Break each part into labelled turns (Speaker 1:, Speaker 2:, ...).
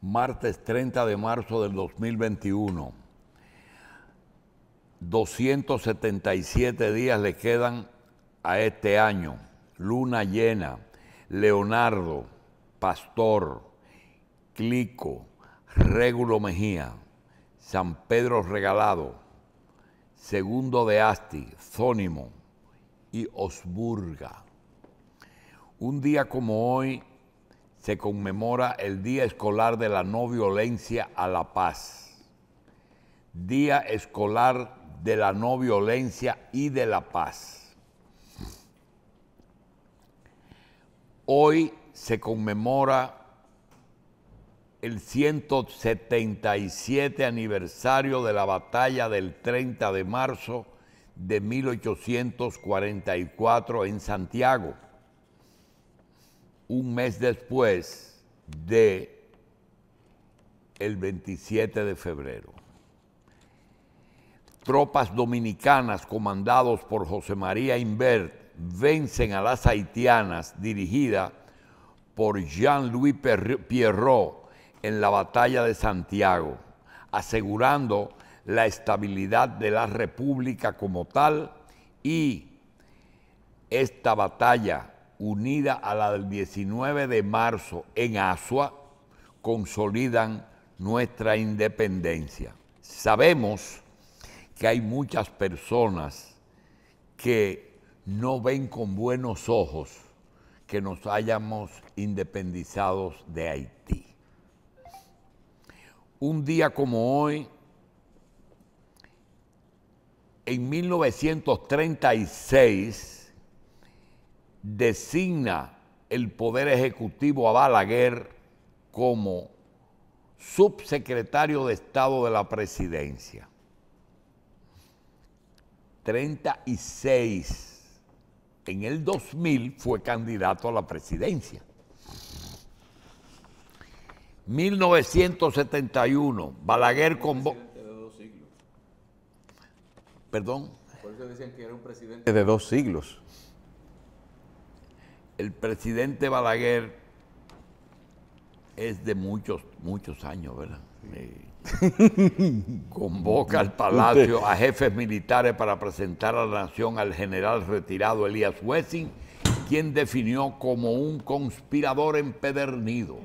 Speaker 1: martes 30 de marzo del 2021. 277 días le quedan a este año. Luna llena, Leonardo, Pastor, Clico, Régulo Mejía, San Pedro Regalado, Segundo de Asti, Zónimo y Osburga. Un día como hoy, se conmemora el Día Escolar de la No Violencia a la Paz. Día Escolar de la No Violencia y de la Paz. Hoy se conmemora el 177 aniversario de la batalla del 30 de marzo de 1844 en Santiago un mes después de el 27 de febrero. Tropas dominicanas comandados por José María Invert vencen a las haitianas dirigida por Jean-Louis Pierrot en la batalla de Santiago, asegurando la estabilidad de la República como tal y esta batalla unida a la del 19 de marzo en Asua, consolidan nuestra independencia. Sabemos que hay muchas personas que no ven con buenos ojos que nos hayamos independizados de Haití. Un día como hoy, en 1936, designa el Poder Ejecutivo a Balaguer como subsecretario de Estado de la Presidencia. 36. En el 2000 fue candidato a la presidencia. 1971, Balaguer siglos. Perdón.
Speaker 2: Por eso decían que era un presidente de dos
Speaker 1: siglos el presidente Balaguer es de muchos, muchos años, ¿verdad? convoca al Palacio a jefes militares para presentar a la nación al general retirado Elías Wessing, quien definió como un conspirador empedernido.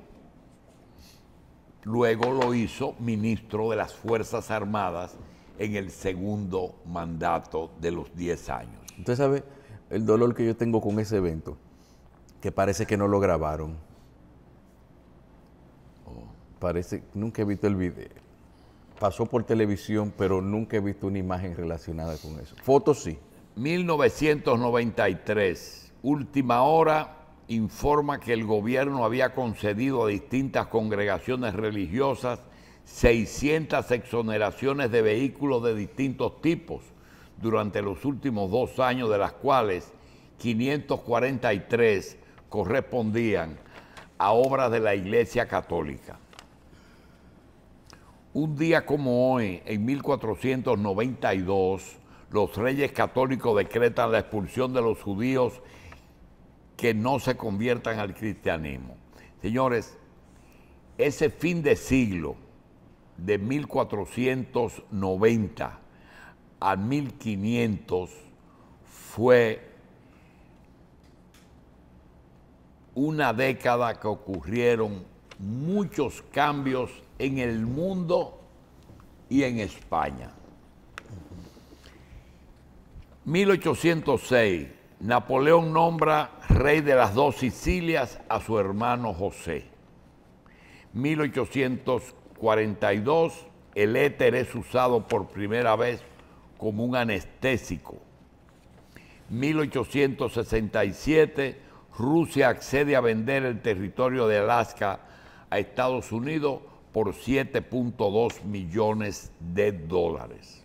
Speaker 1: Luego lo hizo ministro de las Fuerzas Armadas en el segundo mandato de los 10 años.
Speaker 2: Usted sabe el dolor que yo tengo con ese evento que parece que no lo grabaron. Oh, parece, nunca he visto el video. Pasó por televisión, pero nunca he visto una imagen relacionada con eso. Fotos sí. 1993,
Speaker 1: última hora, informa que el gobierno había concedido a distintas congregaciones religiosas 600 exoneraciones de vehículos de distintos tipos durante los últimos dos años, de las cuales 543 correspondían a obras de la Iglesia Católica. Un día como hoy, en 1492, los reyes católicos decretan la expulsión de los judíos que no se conviertan al cristianismo. Señores, ese fin de siglo de 1490 a 1500 fue una década que ocurrieron muchos cambios en el mundo y en España. 1806, Napoleón nombra rey de las dos Sicilias a su hermano José. 1842, el éter es usado por primera vez como un anestésico. 1867, Rusia accede a vender el territorio de Alaska a Estados Unidos por 7.2 millones de dólares.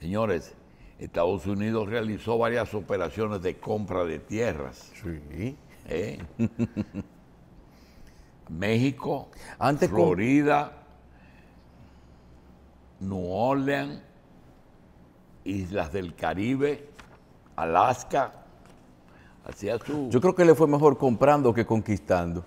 Speaker 1: Señores, Estados Unidos realizó varias operaciones de compra de tierras. Sí. ¿Eh? México, Florida, New Orleans, Islas del Caribe, Alaska, yo
Speaker 2: creo que le fue mejor comprando que conquistando.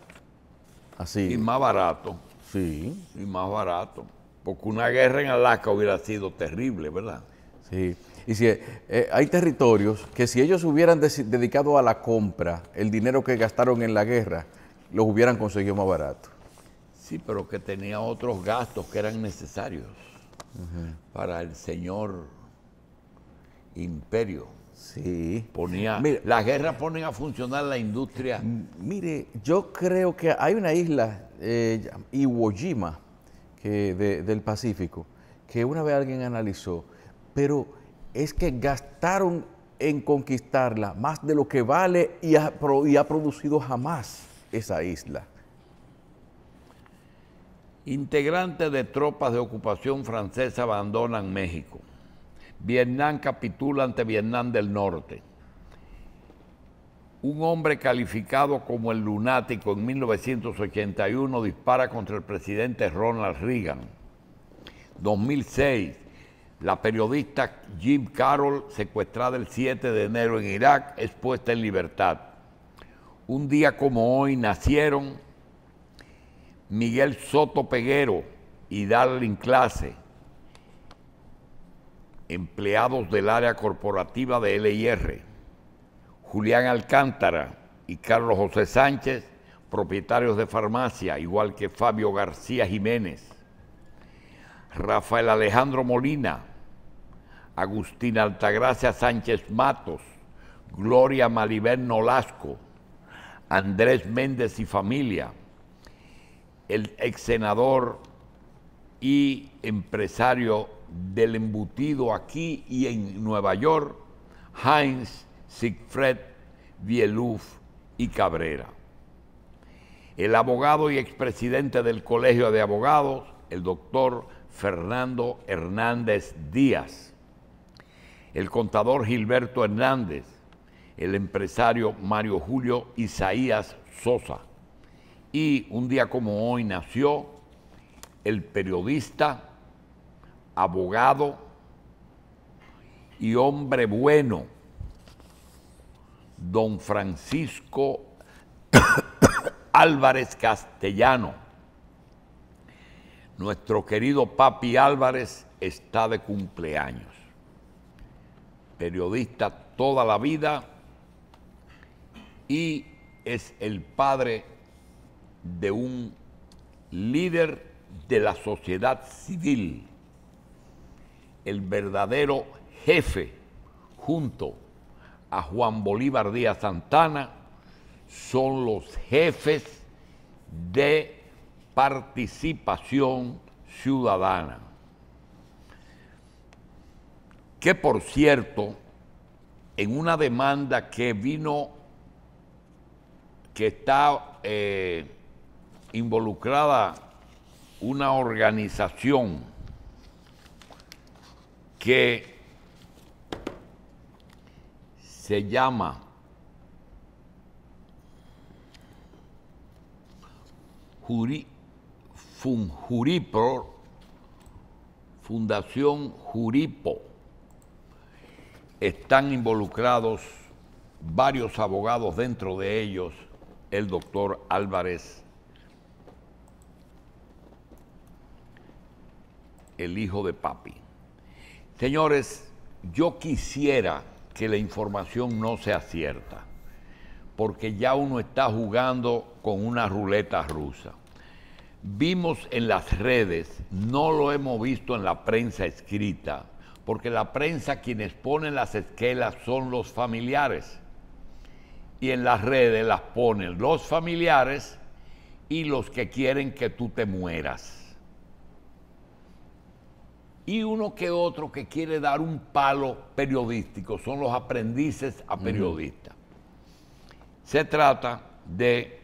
Speaker 2: Así. Y más barato. Sí. Y más barato. Porque una guerra en Alaska
Speaker 1: hubiera sido terrible, ¿verdad?
Speaker 2: Sí. Y si eh, eh, hay territorios que si ellos hubieran dedicado a la compra el dinero que gastaron en la guerra, los hubieran conseguido más barato.
Speaker 1: Sí, pero que tenía otros gastos que eran necesarios para el señor imperio. Sí. Ponía, mire, las guerras ponen a funcionar la industria.
Speaker 2: Mire, yo creo que hay una isla, eh, Iwo Jima, que del Pacífico, que una vez alguien analizó, pero es que gastaron en conquistarla más de lo que vale y ha, y ha producido jamás esa isla.
Speaker 1: Integrantes de tropas de ocupación francesa abandonan México. Vietnam capitula ante Vietnam del Norte. Un hombre calificado como el lunático en 1981 dispara contra el presidente Ronald Reagan. 2006, la periodista Jim Carroll, secuestrada el 7 de enero en Irak, es puesta en libertad. Un día como hoy nacieron Miguel Soto Peguero y Darling Clase, empleados del área corporativa de LIR, Julián Alcántara y Carlos José Sánchez, propietarios de farmacia, igual que Fabio García Jiménez, Rafael Alejandro Molina, Agustín Altagracia Sánchez Matos, Gloria Maribel Nolasco, Andrés Méndez y familia, el ex senador y empresario del embutido aquí y en Nueva York, Heinz, Siegfried, Bieluf y Cabrera. El abogado y expresidente del Colegio de Abogados, el doctor Fernando Hernández Díaz, el contador Gilberto Hernández, el empresario Mario Julio Isaías Sosa. Y un día como hoy nació el periodista abogado y hombre bueno, don Francisco Álvarez Castellano. Nuestro querido Papi Álvarez está de cumpleaños. Periodista toda la vida y es el padre de un líder de la sociedad civil el verdadero jefe junto a Juan Bolívar Díaz Santana son los jefes de participación ciudadana. Que por cierto, en una demanda que vino, que está eh, involucrada una organización, que se llama Fundación Juripo. Están involucrados varios abogados, dentro de ellos el doctor Álvarez, el hijo de papi. Señores, yo quisiera que la información no sea cierta, porque ya uno está jugando con una ruleta rusa. Vimos en las redes, no lo hemos visto en la prensa escrita, porque la prensa quienes ponen las esquelas son los familiares. Y en las redes las ponen los familiares y los que quieren que tú te mueras y uno que otro que quiere dar un palo periodístico, son los aprendices a periodistas. Se trata de,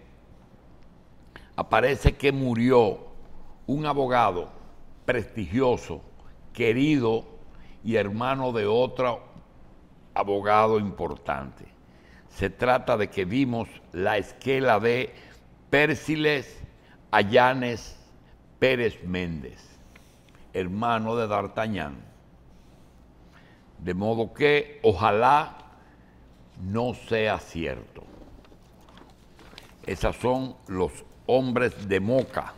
Speaker 1: aparece que murió un abogado prestigioso, querido y hermano de otro abogado importante. Se trata de que vimos la esquela de Pérsiles Allanes Pérez Méndez hermano de D'Artagnan. De modo que ojalá no sea cierto. Esos son los hombres de Moca.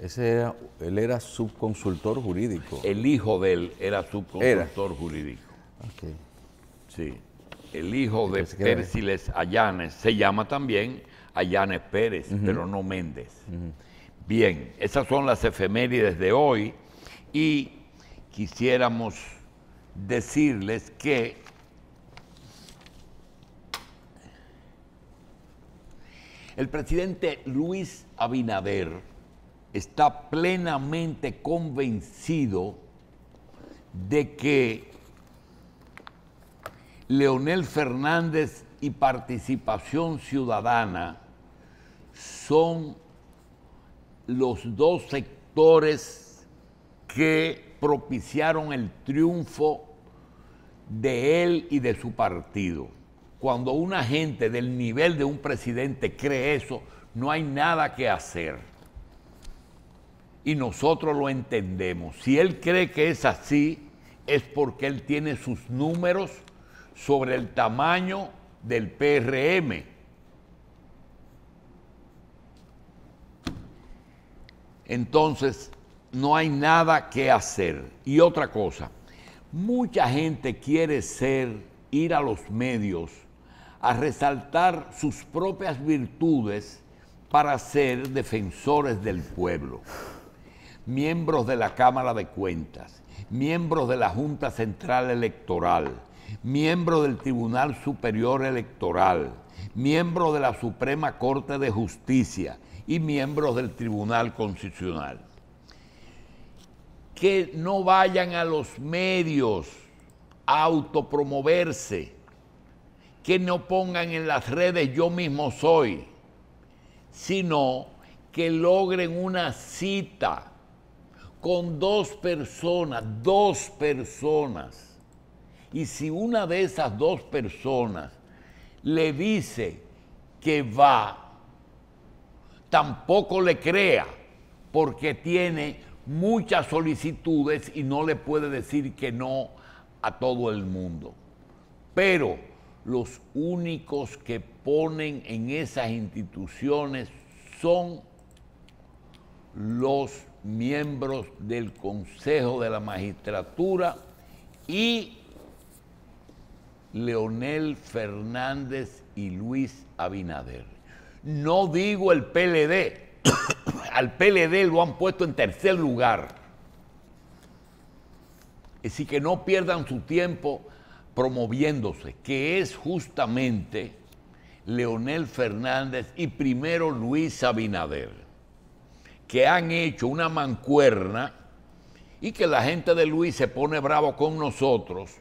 Speaker 2: Ese era, él era subconsultor jurídico.
Speaker 1: El hijo de él era subconsultor jurídico. Sí. El hijo de les Allanes se llama también Allanes Pérez, pero no Méndez. Bien, esas son las efemérides de hoy y quisiéramos decirles que el presidente Luis Abinader está plenamente convencido de que Leonel Fernández y Participación Ciudadana son los dos sectores que propiciaron el triunfo de él y de su partido. Cuando una gente del nivel de un presidente cree eso, no hay nada que hacer. Y nosotros lo entendemos. Si él cree que es así, es porque él tiene sus números sobre el tamaño del PRM Entonces, no hay nada que hacer. Y otra cosa, mucha gente quiere ser, ir a los medios, a resaltar sus propias virtudes para ser defensores del pueblo. Miembros de la Cámara de Cuentas, miembros de la Junta Central Electoral, miembros del Tribunal Superior Electoral, miembros de la Suprema Corte de Justicia y miembros del Tribunal Constitucional. Que no vayan a los medios a autopromoverse, que no pongan en las redes yo mismo soy, sino que logren una cita con dos personas, dos personas. Y si una de esas dos personas le dice que va, tampoco le crea porque tiene muchas solicitudes y no le puede decir que no a todo el mundo. Pero los únicos que ponen en esas instituciones son los miembros del Consejo de la Magistratura y Leonel Fernández y Luis Abinader. No digo el PLD, al PLD lo han puesto en tercer lugar. Así que no pierdan su tiempo promoviéndose, que es justamente Leonel Fernández y primero Luis Abinader, que han hecho una mancuerna y que la gente de Luis se pone bravo con nosotros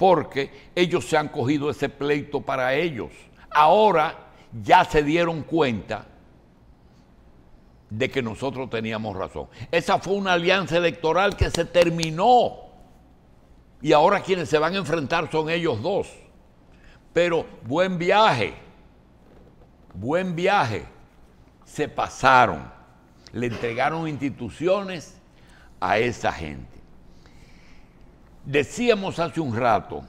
Speaker 1: porque ellos se han cogido ese pleito para ellos. Ahora ya se dieron cuenta de que nosotros teníamos razón. Esa fue una alianza electoral que se terminó. Y ahora quienes se van a enfrentar son ellos dos. Pero buen viaje, buen viaje. Se pasaron, le entregaron instituciones a esa gente. Decíamos hace un rato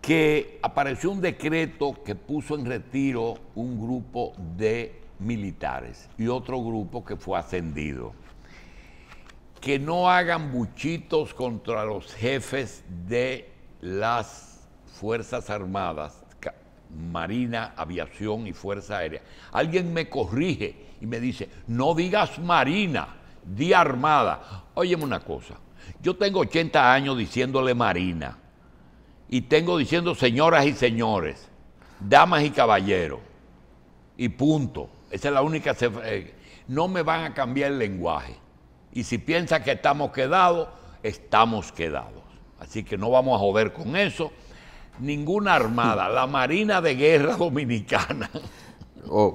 Speaker 1: que apareció un decreto que puso en retiro un grupo de militares y otro grupo que fue ascendido. Que no hagan buchitos contra los jefes de las Fuerzas Armadas, Marina, Aviación y Fuerza Aérea. Alguien me corrige y me dice, no digas Marina, di Armada. Óyeme una cosa, yo tengo 80 años diciéndole Marina y tengo diciendo señoras y señores, damas y caballeros, y punto. Esa es la única... Eh, no me van a cambiar el lenguaje. Y si piensa que estamos quedados, estamos quedados. Así que no vamos a joder con eso. Ninguna armada, la Marina de Guerra Dominicana.
Speaker 2: Oh,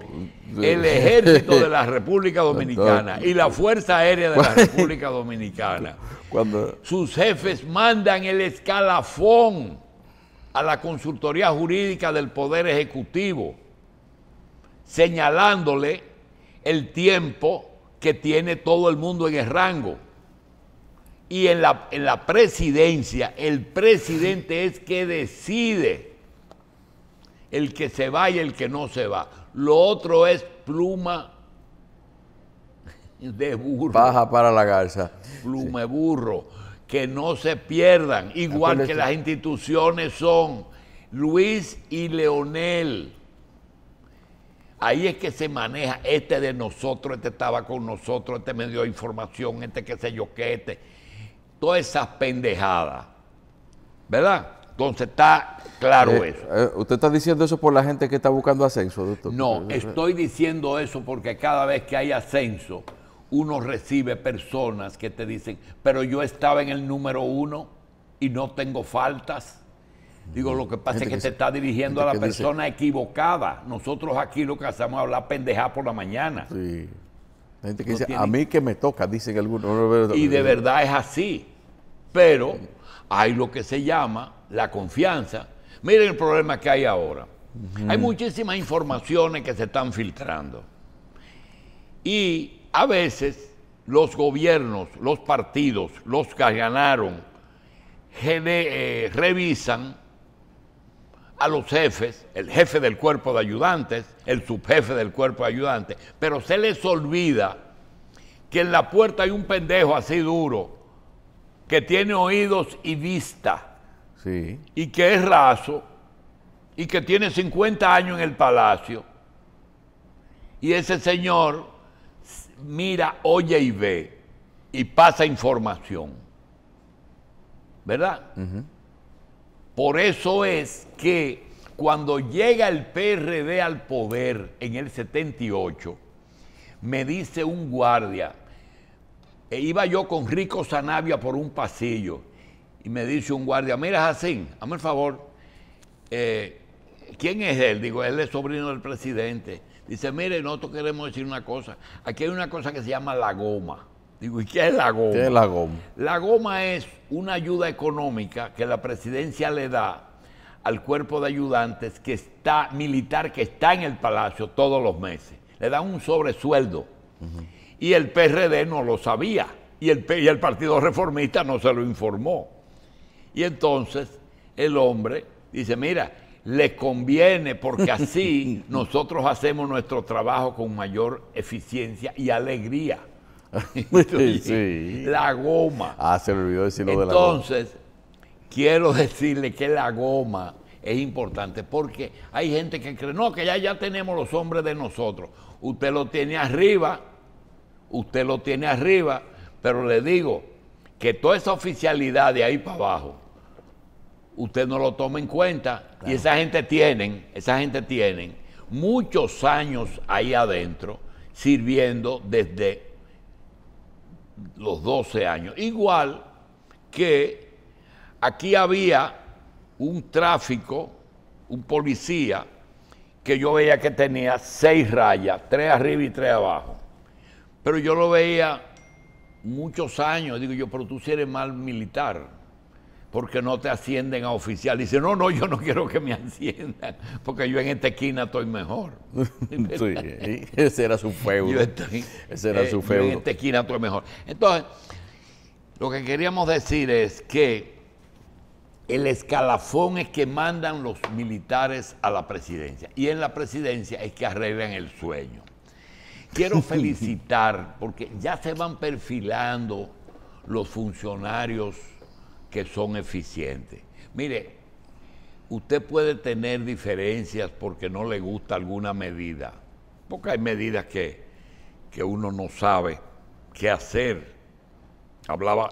Speaker 2: el Ejército de la
Speaker 1: República Dominicana y la Fuerza Aérea de la República Dominicana.
Speaker 2: Cuando...
Speaker 1: Sus jefes mandan el escalafón a la consultoría jurídica del Poder Ejecutivo, señalándole el tiempo que tiene todo el mundo en el rango. Y en la, en la presidencia, el presidente es que decide el que se va y el que no se va lo otro es pluma de burro. baja
Speaker 2: para la garza. Pluma de burro.
Speaker 1: Que no se pierdan, igual que las instituciones son Luis y Leonel. Ahí es que se maneja este de nosotros, este estaba con nosotros, este me dio información, este que sé yo qué, este. Todas esas pendejadas. ¿Verdad? Entonces está claro eh, eso.
Speaker 2: Eh, ¿Usted está diciendo eso por la gente que está buscando ascenso, doctor? No, estoy
Speaker 1: diciendo eso porque cada vez que hay ascenso, uno recibe personas que te dicen, pero yo estaba en el número uno y no tengo faltas. Digo, lo que pasa es que, te está dirigiendo a la persona equivocada. Nosotros aquí lo que hacemos es hablar pendejada por la mañana.
Speaker 2: Sí. Gente que dice, a mí que me toca, dicen algunos. Y de verdad
Speaker 1: es así. Pero hay lo que se llama la confianza. Miren el problema que hay ahora. Hay muchísimas informaciones que se están filtrando. Y a veces los gobiernos, los partidos, los que ganaron, eh, revisan a los jefes, el jefe del cuerpo de ayudantes, el subjefe del cuerpo de ayudantes, pero se les olvida que en la puerta hay un pendejo así duro que tiene oídos y vista, y que es raso, y que tiene 50 años en el palacio, y ese señor mira, oye y ve, y pasa información. ¿Verdad? Por eso es que cuando llega el PRD al poder en el 78, me dice un guardia, e iba yo con Rico Sanabia por un pasillo y me dice un guardia, mira Jacín, hazme el favor, eh, ¿quién es él? Digo, él es sobrino del presidente. Dice, mire, nosotros queremos decir una cosa. Aquí hay una cosa que se llama la goma. Digo, ¿y qué es la goma? ¿Qué es la goma? La goma es una ayuda económica que la presidencia le da al cuerpo de ayudantes que está militar que está en el palacio todos los meses. Le dan un sobresueldo y el PRD no lo sabía y el, el Partido Reformista no se lo informó. Y entonces el hombre dice, mira, le conviene porque así nosotros hacemos nuestro trabajo con mayor eficiencia y alegría.
Speaker 2: La
Speaker 1: goma.
Speaker 2: Ah, se me olvidó decirlo Entonces,
Speaker 1: de la goma. quiero decirle que la goma es importante porque hay gente que cree, no, que ya, ya tenemos los hombres de nosotros. Usted lo tiene arriba usted lo tiene arriba, pero le digo que toda esa oficialidad de ahí para abajo, usted no lo toma en cuenta. Y esa gente tienen, esa gente tienen muchos años ahí adentro sirviendo desde los 12 años. Igual que aquí había un tráfico, un policía, que yo veía que tenía seis rayas, tres arriba y tres abajo. Pero yo lo veía muchos años, digo yo, pero tú si eres mal militar, porque no te ascienden a oficial. dice, no, no, yo no quiero que me asciendan, porque yo en esta esquina estoy mejor.
Speaker 2: sí, ese era su feudo. ese era su feudo. En esta
Speaker 1: esquina estoy mejor. Entonces, lo que queríamos decir es que el escalafón es que mandan los militares a la presidencia. Y en la presidencia es que arreglan el sueño. Quiero felicitar porque ya se van perfilando los funcionarios que son eficientes. Mire, usted puede tener diferencias porque no le gusta alguna medida, porque hay medidas que, uno no sabe qué hacer. Hablaba,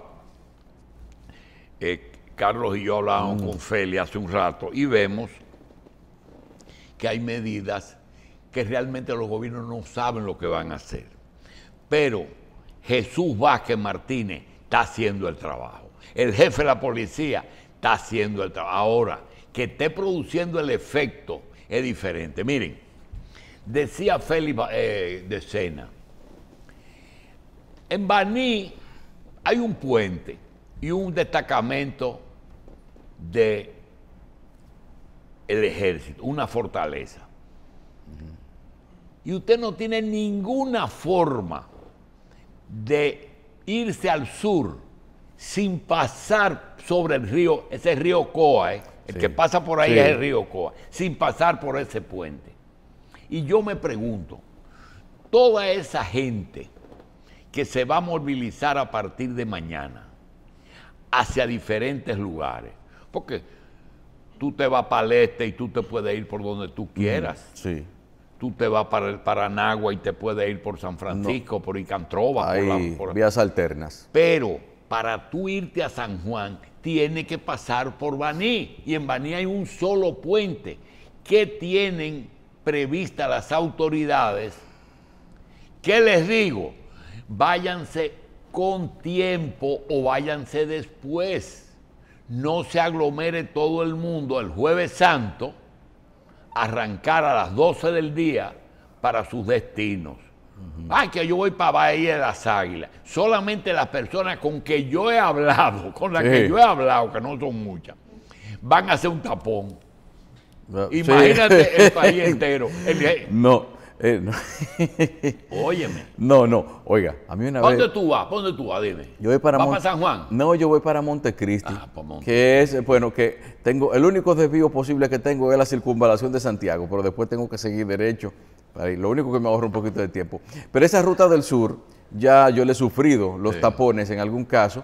Speaker 1: eh, Carlos y yo hablábamos con mm. Feli hace un rato y vemos que hay medidas que realmente los gobiernos no saben lo que van a hacer. Pero Jesús Vázquez Martínez está haciendo el trabajo. El jefe de la policía está haciendo el trabajo. Ahora, que esté produciendo el efecto es diferente. Miren, decía Félix eh, de Sena, en Baní hay un puente y un destacamento de el ejército, una fortaleza y usted no tiene ninguna forma de irse al sur sin pasar sobre el río, ese río Coa, ¿eh? el que pasa por ahí es el río Coa, sin pasar por ese puente. Y yo me pregunto, toda esa gente que se va a movilizar a partir de mañana hacia diferentes lugares, porque tú te vas para el este y tú te puedes ir por donde tú quieras. Sí tú te vas para el Paranagua y te puedes ir por San Francisco, por Icantroba, por,
Speaker 2: vías alternas.
Speaker 1: Pero para tú irte a San Juan, tiene que pasar por Baní. Y en Baní hay un solo puente. ¿Qué tienen prevista las autoridades? ¿Qué les digo? Váyanse con tiempo o váyanse después. No se aglomere todo el mundo el jueves santo arrancar a las 12 del día para sus destinos. Ah, que yo voy para Bahía de las Águilas. Solamente las personas con que yo he hablado, con las que yo he hablado, que no son muchas, van a hacer un tapón.
Speaker 2: Imagínate el país entero. no. Eh, no. Óyeme. No, no, oiga, a mí una ¿Dónde vez...
Speaker 1: ¿Dónde tú vas? ¿Dónde tú vas? Dime. Yo voy para... ¿Vas San Juan?
Speaker 2: No, yo voy para Montecristi. Ah, para Montecristi. Que es, bueno, que tengo... El único desvío posible que tengo es la circunvalación de Santiago, pero después tengo que seguir derecho. Para Lo único que me ahorra un poquito de tiempo. Pero esa ruta del sur, ya yo le he sufrido los tapones en algún caso.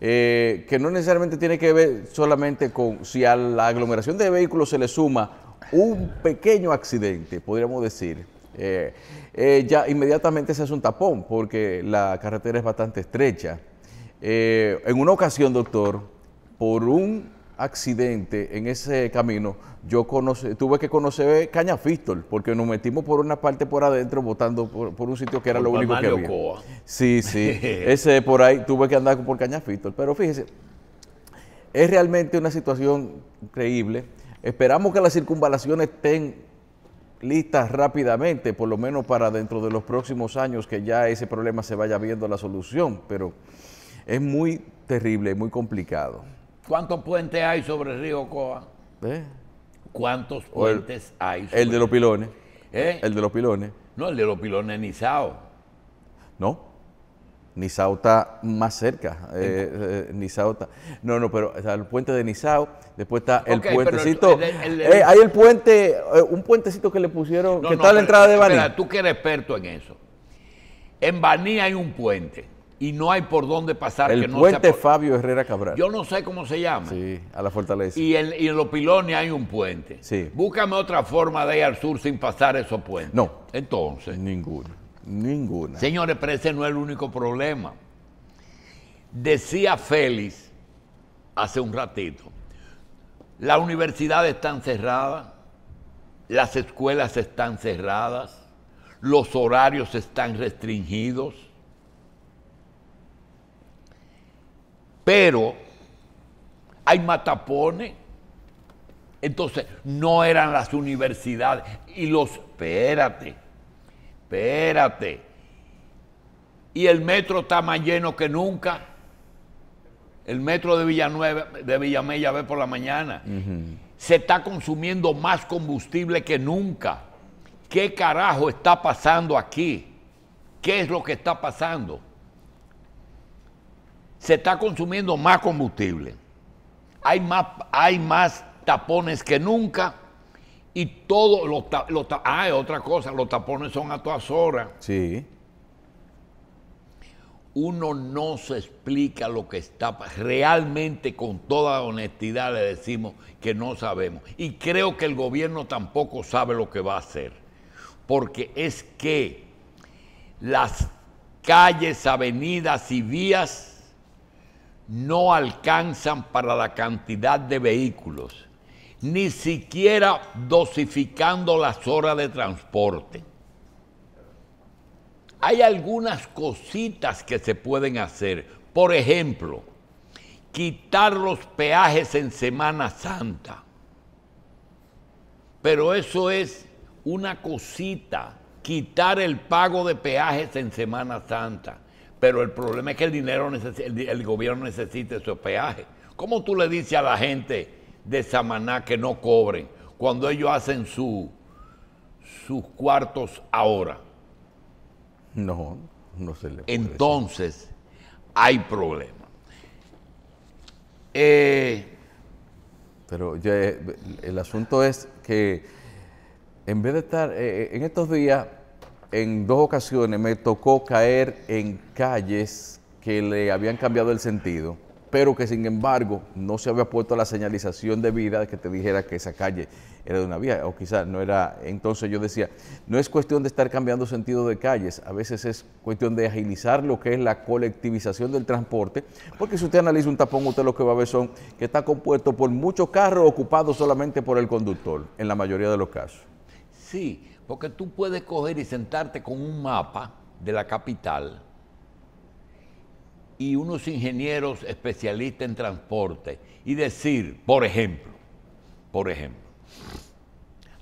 Speaker 2: Eh, que no necesariamente tiene que ver solamente con si a la aglomeración de vehículos se le suma un pequeño accidente, podríamos decir, eh, eh, ya inmediatamente se hace un tapón porque la carretera es bastante estrecha. Eh, en una ocasión, doctor, por un accidente en ese camino, yo tuve que conocer Caña Fístol, porque nos metimos por una parte por adentro, votando por, un sitio que era lo único que había. Sí, sí, ese por ahí tuve que andar por Caña Fístol, Pero fíjese, es realmente una situación increíble. Esperamos que las circunvalaciones estén listas rápidamente, por lo menos para dentro de los próximos años que ya ese problema se vaya viendo la solución, pero es muy terrible, muy complicado.
Speaker 1: ¿Cuántos puentes hay sobre el río Coa? ¿Eh? ¿Cuántos puentes hay? el de los
Speaker 2: pilones. ¿Eh? El de los pilones.
Speaker 1: No, el de los pilones Nizao.
Speaker 2: No. Nisao está más cerca. Eh, eh, Nisao está. No, no, pero está el puente de Nisao. Después está el puentecito. Eh, hay el puente, un puentecito que le pusieron. que está a la entrada de Baní.
Speaker 1: tú que eres experto en eso. En Baní hay un puente y no hay por dónde pasar. que no
Speaker 2: Fabio Herrera Cabral.
Speaker 1: Yo no sé cómo se llama. Sí, a la fortaleza. Y en, y en los pilones hay un puente. Sí. Búscame otra forma de ir al sur sin pasar esos puentes. No. Entonces. Ninguno. Ninguna. Señores, pero ese no es el único problema. Decía Félix hace un ratito, las universidades están cerradas, las escuelas están cerradas, los horarios están restringidos, pero hay matapones. Entonces, no eran las universidades. Y los, espérate, Espérate. Y el metro está más lleno que nunca. El metro de Villanueva, de Villamella ve por la mañana. Se está consumiendo más combustible que nunca. ¿Qué carajo está pasando aquí? ¿Qué es lo que está pasando? Se está consumiendo más combustible. Hay más, hay más tapones que nunca y todo lo, lo ah, otra cosa, los tapones son a todas horas. Sí. Uno no se explica lo que está realmente con toda honestidad le decimos que no sabemos y creo que el gobierno tampoco sabe lo que va a hacer. Porque es que las calles, avenidas y vías no alcanzan para la cantidad de vehículos ni siquiera dosificando las horas de transporte. Hay algunas cositas que se pueden hacer. Por ejemplo, quitar los peajes en Semana Santa. Pero eso es una cosita, quitar el pago de peajes en Semana Santa. Pero el problema es que el dinero el, gobierno necesita esos peajes. ¿Cómo tú le dices a la gente, de Samaná que no cobren cuando ellos hacen su, sus cuartos ahora. No,
Speaker 2: no se le Entonces, hay problema. Eh, Pero eh, el asunto es que en vez de estar, eh, en estos días, en dos ocasiones me tocó caer en calles que le habían cambiado el sentido pero que sin embargo no se había puesto la señalización de vida que te dijera que esa calle era de una vía, o quizás no era. Entonces yo decía, no es cuestión de estar cambiando sentido de calles, a veces es cuestión de agilizar lo que es la colectivización del transporte, porque si usted analiza un tapón, usted lo que va a ver son que está compuesto por muchos carros ocupados solamente por el conductor, en la mayoría de los casos.
Speaker 1: Sí, porque tú puedes coger y sentarte con un mapa de la capital y unos ingenieros especialistas en transporte y decir, por ejemplo, por ejemplo,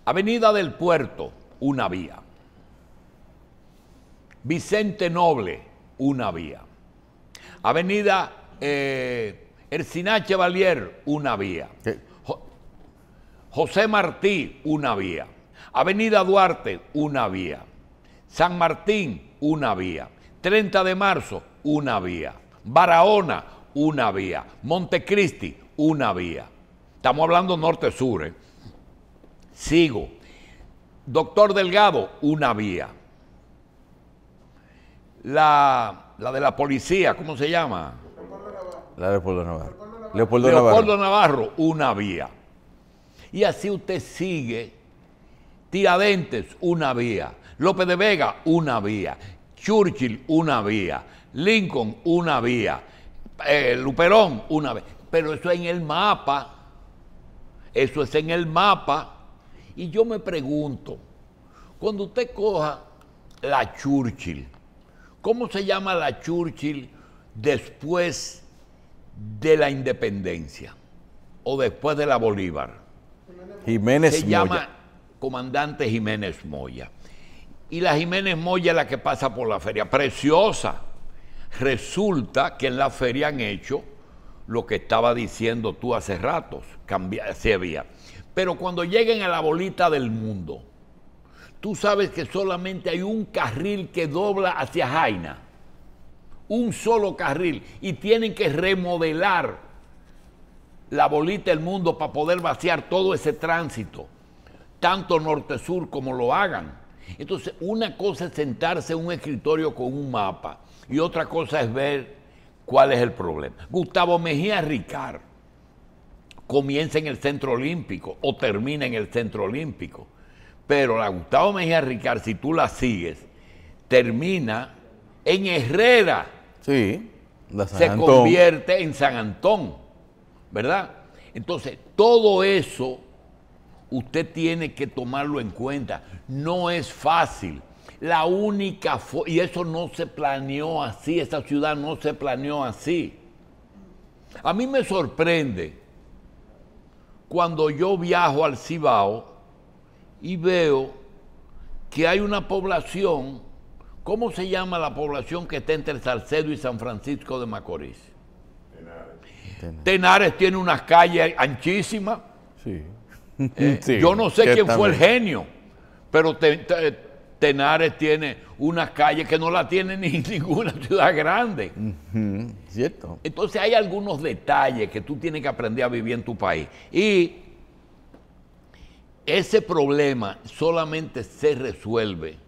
Speaker 1: Avenida del Puerto, una vía. Vicente Noble, una vía. Avenida Ercinache eh, Valier, una vía. José Martí, una vía. Avenida Duarte, una vía. San Martín, una vía. 30 de marzo, una vía. Barahona, una vía. Montecristi, una vía. Estamos hablando norte-sur. ¿eh? Sigo. Doctor Delgado, una vía. La, de la policía, ¿cómo se llama? La de Leopoldo Navarro.
Speaker 2: Leopoldo,
Speaker 1: Navarro, una vía. Y así usted sigue. Tiradentes, una vía. López de Vega, una vía. Churchill, una vía. Lincoln, una vía. Eh, Luperón, una vez, Pero eso es en el mapa. Eso es en el mapa. Y yo me pregunto, cuando usted coja la Churchill, ¿cómo se llama la Churchill después de la independencia o después de la Bolívar?
Speaker 2: Jiménez Moya se llama
Speaker 1: Comandante Jiménez Moya. Y la Jiménez Moya es la que pasa por la feria. Preciosa. Resulta que en la feria han hecho lo que estaba diciendo tú hace ratos, cambiar, Pero cuando lleguen a la bolita del mundo, tú sabes que solamente hay un carril que dobla hacia Jaina, un solo carril, y tienen que remodelar la bolita del mundo para poder vaciar todo ese tránsito, tanto norte-sur como lo hagan. Entonces, una cosa es sentarse en un escritorio con un mapa y otra cosa es ver cuál es el problema. Gustavo Mejía Ricard comienza en el Centro Olímpico o termina en el Centro Olímpico, pero la Gustavo Mejía Ricard, si tú la sigues, termina en Herrera. Sí,
Speaker 2: se convierte
Speaker 1: en San Antón, ¿verdad? Entonces, todo eso usted tiene que tomarlo en cuenta. No es fácil. La única, y eso no se planeó así, esta ciudad no se planeó así. A mí me sorprende cuando yo viajo al Cibao y veo que hay una población, ¿cómo se llama la población que está entre Salcedo y San Francisco de Macorís? Tenares. Tenares, tiene unas calles anchísimas.
Speaker 2: Sí. Eh, yo no sé quién fue el
Speaker 1: genio, pero Tenares tiene unas calles que no la tiene ni ninguna ciudad grande. cierto. Entonces hay algunos detalles que tú tienes que aprender a vivir en tu país. Y ese problema solamente se resuelve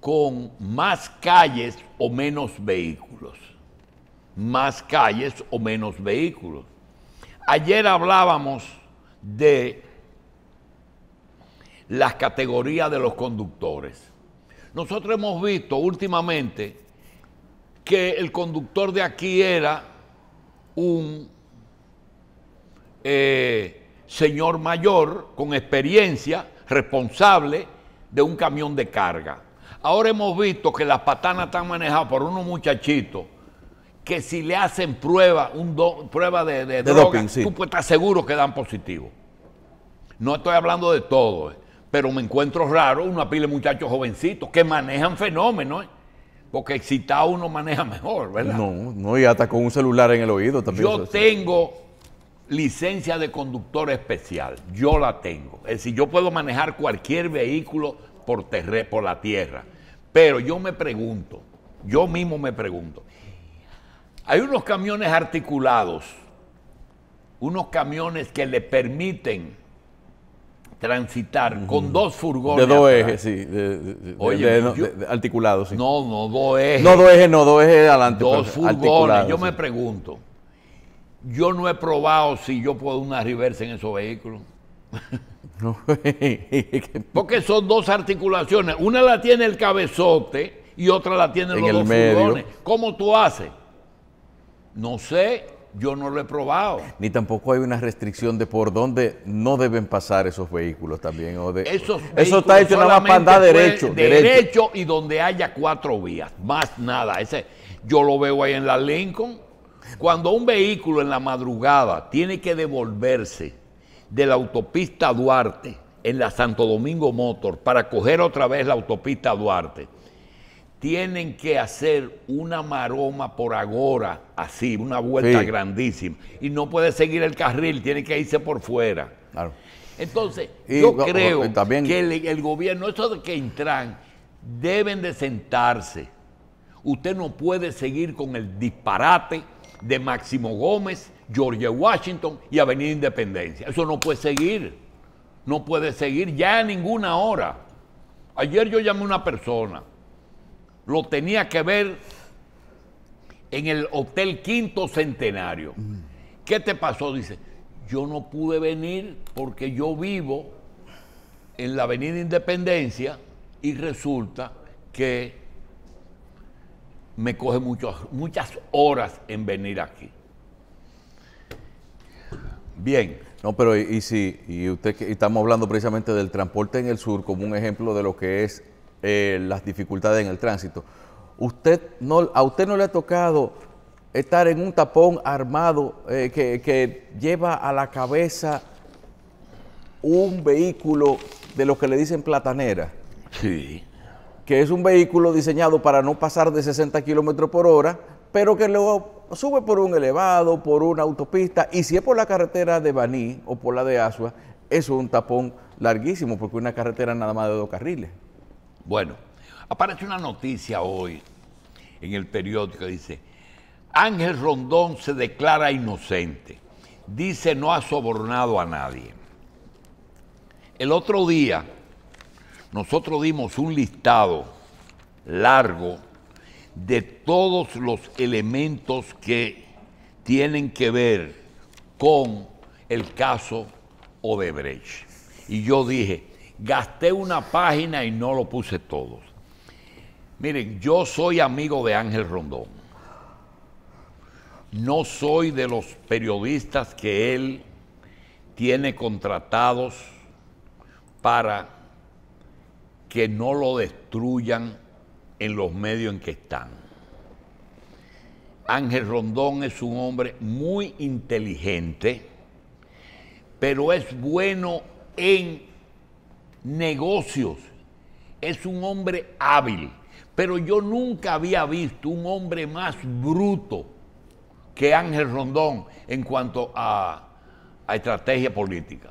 Speaker 1: con más calles o menos vehículos. Más calles o menos vehículos. Ayer hablábamos de las categorías de los conductores. Nosotros hemos visto últimamente que el conductor de aquí era un eh, señor mayor con experiencia, responsable de un camión de carga. Ahora hemos visto que las patanas están manejadas por unos muchachitos que si le hacen prueba, un prueba de, droga, tú puedes seguro que dan positivo. No estoy hablando de todo, eh, pero me encuentro raro una pila de muchachos jovencitos que manejan fenómenos, eh, porque excitado uno maneja mejor, ¿verdad? No,
Speaker 2: no, y hasta con un celular en el oído también. Yo
Speaker 1: tengo licencia de conductor especial, yo la tengo. Es decir, yo puedo manejar cualquier vehículo por, por la tierra, pero yo me pregunto, yo mismo me pregunto, hay unos camiones articulados, unos camiones que le permiten transitar con dos furgones. De dos ejes,
Speaker 2: sí. De, Oye, articulados, sí. No,
Speaker 1: no, dos ejes. No, dos ejes, no, dos ejes adelante. Dos pues, furgones. Yo me pregunto, yo no he probado si yo puedo una reversa en esos vehículos. Porque son dos articulaciones. Una la tiene el cabezote y otra la tiene los dos furgones. ¿Cómo tú haces? No sé, yo no lo he probado.
Speaker 2: Ni tampoco hay una restricción de por dónde no deben pasar esos vehículos también. eso está hecho nada más para andar derecho, derecho.
Speaker 1: y donde haya cuatro vías, más nada. Ese, yo lo veo ahí en la Lincoln. Cuando un vehículo en la madrugada tiene que devolverse de la autopista Duarte en la Santo Domingo Motor para coger otra vez la autopista Duarte, tienen que hacer una maroma por ahora, así, una vuelta grandísima. Y no puede seguir el carril, tiene que irse por fuera. Entonces, yo creo que el, gobierno, eso de que entran, deben de sentarse. Usted no puede seguir con el disparate de Máximo Gómez, George Washington y Avenida Independencia. Eso no puede seguir. No puede seguir ya a ninguna hora. Ayer yo llamé a una persona lo tenía que ver en el Hotel Quinto Centenario. ¿Qué te pasó? Dice, yo no pude venir porque yo vivo en la Avenida Independencia y resulta que me coge muchas, muchas horas en venir aquí.
Speaker 2: Bien. No, pero si, y usted, y estamos hablando precisamente del transporte en el sur como un ejemplo de lo que es eh, las dificultades en el tránsito. Usted no, a usted no le ha tocado estar en un tapón armado eh, que, lleva a la cabeza un vehículo de los que le dicen platanera. Sí. Que es un vehículo diseñado para no pasar de 60 kilómetros por hora, pero que luego sube por un elevado, por una autopista, y si es por la carretera de Baní o por la de Asua, eso es un tapón larguísimo, porque una carretera nada más de dos carriles.
Speaker 1: Bueno, aparece una noticia hoy en el periódico, dice, Ángel Rondón se declara inocente, dice no ha sobornado a nadie. El otro día nosotros dimos un listado largo de todos los elementos que tienen que ver con el caso Odebrecht. Y yo dije, gasté una página y no lo puse todo. Miren, yo soy amigo de Ángel Rondón. No soy de los periodistas que él tiene contratados para que no lo destruyan en los medios en que están. Ángel Rondón es un hombre muy inteligente, pero es bueno en negocios. Es un hombre hábil. Pero yo nunca había visto un hombre más bruto que Ángel Rondón en cuanto a, estrategia política.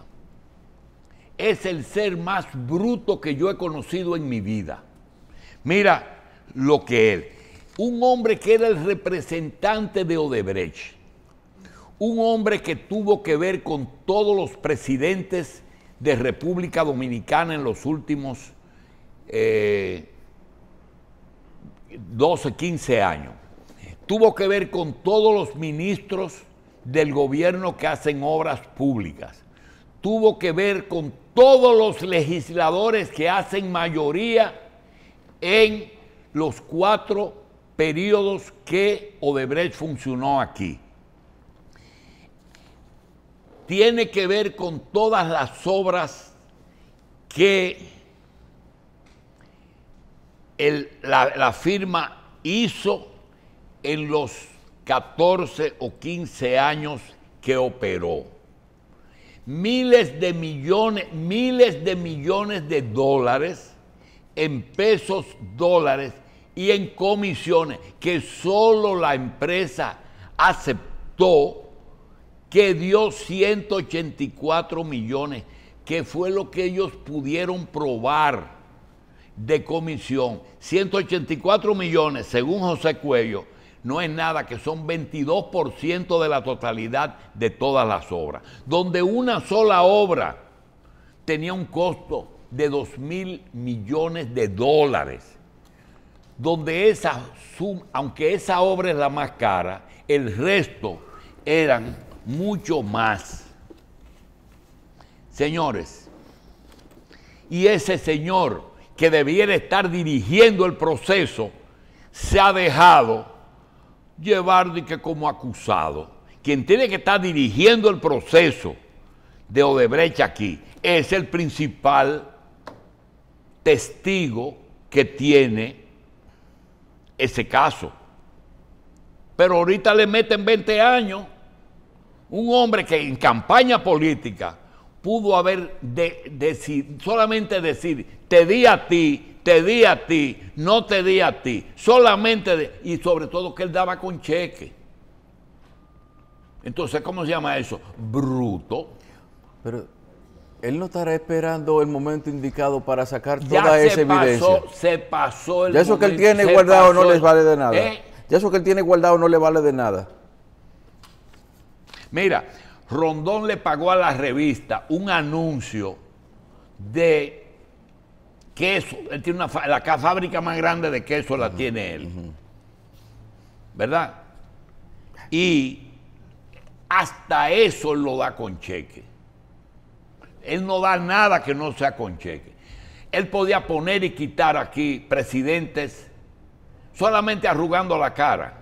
Speaker 1: Es el ser más bruto que yo he conocido en mi vida. Mira lo que él. Un hombre que era el representante de Odebrecht. Un hombre que tuvo que ver con todos los presidentes de República Dominicana en los últimos 12, eh, 15 años. Tuvo que ver con todos los ministros del gobierno que hacen obras públicas. Tuvo que ver con todos los legisladores que hacen mayoría en los cuatro periodos que Odebrecht funcionó aquí tiene que ver con todas las obras que la, firma hizo en los 14 o 15 años que operó. Miles de millones, miles de millones de dólares en pesos dólares y en comisiones que solo la empresa aceptó que dio 184 millones, que fue lo que ellos pudieron probar de comisión. 184 millones, según José Cuello, no es nada, que son 22% de la totalidad de todas las obras. Donde una sola obra tenía un costo de 2 mil millones de dólares. Donde esa, aunque esa obra es la más cara, el resto eran mucho más. Señores, y ese señor que debiera estar dirigiendo el proceso se ha dejado llevar que como acusado. Quien tiene que estar dirigiendo el proceso de Odebrecht aquí es el principal testigo que tiene ese caso. Pero ahorita le meten 20 años un hombre que en campaña política pudo haber de, solamente decir, te di a ti, te di a ti, no te di a ti, solamente, y sobre todo que él daba con cheque. Entonces,
Speaker 2: ¿cómo se llama eso? Bruto. Pero él no estará esperando el momento indicado para sacar toda esa evidencia. Se pasó el Ya eso que él tiene guardado no les vale de nada. Eh. ya eso que él tiene guardado no le vale de nada.
Speaker 1: Mira, Rondón le pagó a la revista un anuncio de queso. Él tiene una la fábrica más grande de queso la tiene él. ¿Verdad? Y hasta eso lo da con cheque. Él no da nada que no sea con cheque. Él podía poner y quitar aquí presidentes solamente arrugando la cara.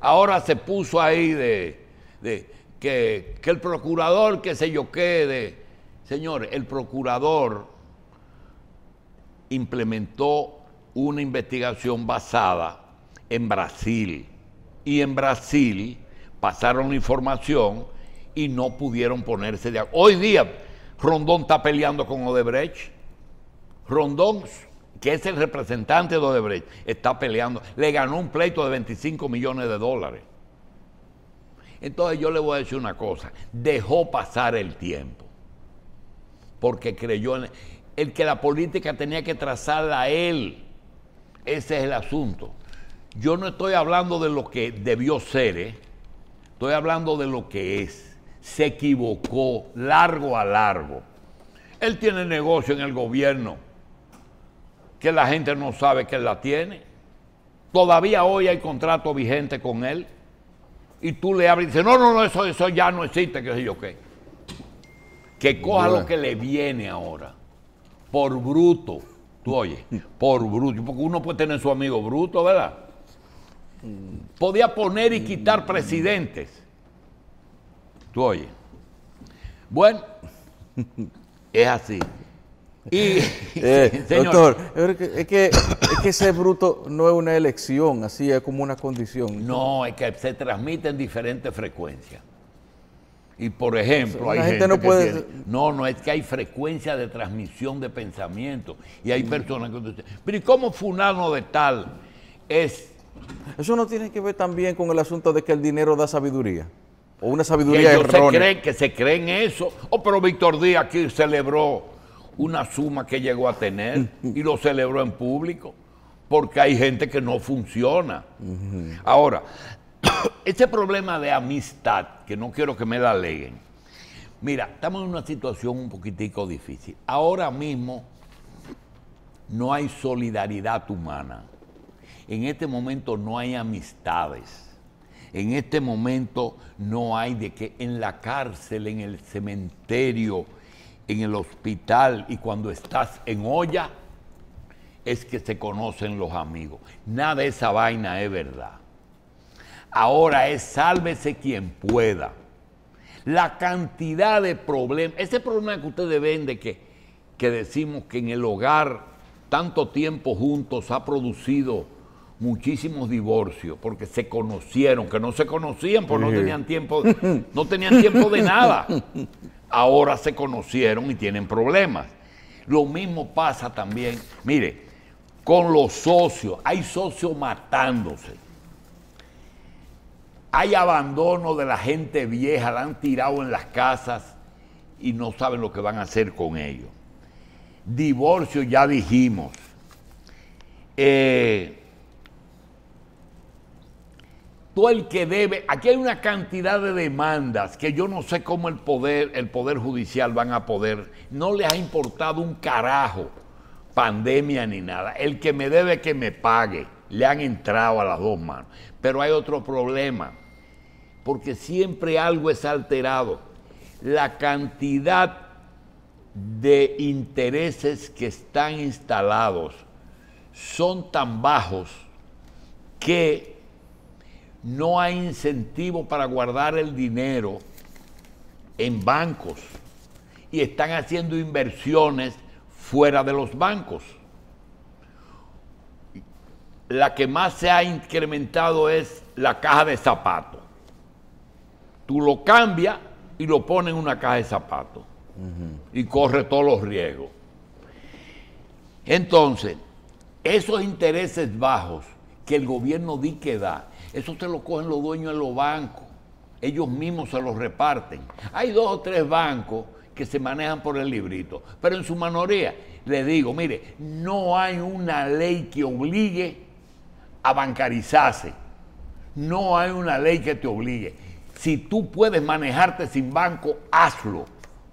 Speaker 1: Ahora se puso ahí de que, el procurador, que se yo quede. Señor, el procurador implementó una investigación basada en Brasil. Y en Brasil pasaron la información y no pudieron ponerse de acuerdo. Hoy día Rondón está peleando con Odebrecht. Rondón, que es el representante de Odebrecht, está peleando. Le ganó un pleito de 25 millones de dólares. Entonces yo le voy a decir una cosa, dejó pasar el tiempo, porque creyó en el que la política tenía que trazarla a él. Ese es el asunto. Yo no estoy hablando de lo que debió ser, ¿eh? estoy hablando de lo que es. Se equivocó largo a largo. Él tiene negocio en el gobierno que la gente no sabe que la tiene. Todavía hoy hay contrato vigente con él y tú le abres y dices, no, no, no, eso, eso ya no existe, qué sé yo qué. Que coja lo que le viene ahora, por bruto, tú oyes, por bruto, porque uno puede tener su amigo bruto, ¿verdad? Podía poner y quitar presidentes, tú oyes. Bueno, es así. Y, eh, eh, doctor,
Speaker 2: es que, es bruto no es una elección, así es como una condición.
Speaker 1: No, es que se transmite en diferentes frecuencias. Y por ejemplo, hay gente, no, que puede... no No, es que hay frecuencia de transmisión de pensamiento. Y hay mm. personas que pero ¿y cómo fulano de tal
Speaker 2: es? Eso no tiene que ver también con el asunto de que el dinero da sabiduría. O una sabiduría que Se cree
Speaker 1: que se creen eso. Oh, pero Víctor Díaz aquí celebró una suma que llegó a tener y lo celebró en público, porque hay gente que no funciona. Ahora, este problema de amistad, que no quiero que me la aleguen, mira, estamos en una situación un poquitico difícil. Ahora mismo no hay solidaridad humana. En este momento no hay amistades. En este momento no hay de que en la cárcel, en el cementerio, en el hospital y cuando estás en olla, es que se conocen los amigos. Nada de esa vaina es verdad. Ahora es sálvese quien pueda. La cantidad de problemas, ese problema que ustedes ven de que, que decimos que en el hogar tanto tiempo juntos ha producido muchísimos divorcios porque se conocieron, que no se conocían, porque no tenían tiempo, no tenían tiempo de nada ahora se conocieron y tienen problemas. Lo mismo pasa también, mire, con los socios. Hay socios matándose. Hay abandono de la gente vieja, la han tirado en las casas y no saben lo que van a hacer con ellos. Divorcio, ya dijimos. Eh, Tú el que debe, aquí hay una cantidad de demandas que yo no sé cómo el poder, el poder judicial van a poder, no les ha importado un carajo pandemia ni nada. El que me debe que me pague, le han entrado a las dos manos. Pero hay otro problema, porque siempre algo es alterado. La cantidad de intereses que están instalados son tan bajos que no hay incentivo para guardar el dinero en bancos y están haciendo inversiones fuera de los bancos. La que más se ha incrementado es la caja de zapatos. Tú lo cambias y lo pones en una caja de zapatos y corre todos los riesgos. Entonces, esos intereses bajos que el gobierno di que da, eso te lo cogen los dueños de los bancos. Ellos mismos se los reparten. Hay dos o tres bancos que se manejan por el librito, pero en su manoría les digo, mire, no hay una ley que obligue a bancarizarse. No hay una ley que te obligue. Si tú puedes manejarte sin banco, hazlo,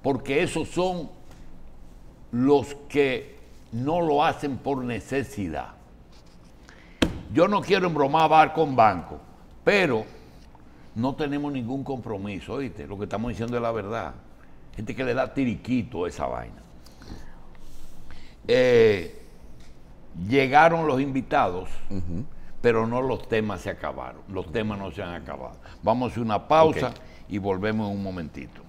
Speaker 1: porque esos son los que no lo hacen por necesidad yo no quiero embromar barco con banco, pero no tenemos ningún compromiso, oíste, lo que estamos diciendo es la verdad. Gente que le da tiriquito a esa vaina. Eh, llegaron los invitados, pero no los temas se acabaron, los temas no se han acabado. Vamos a una pausa y volvemos en un momentito.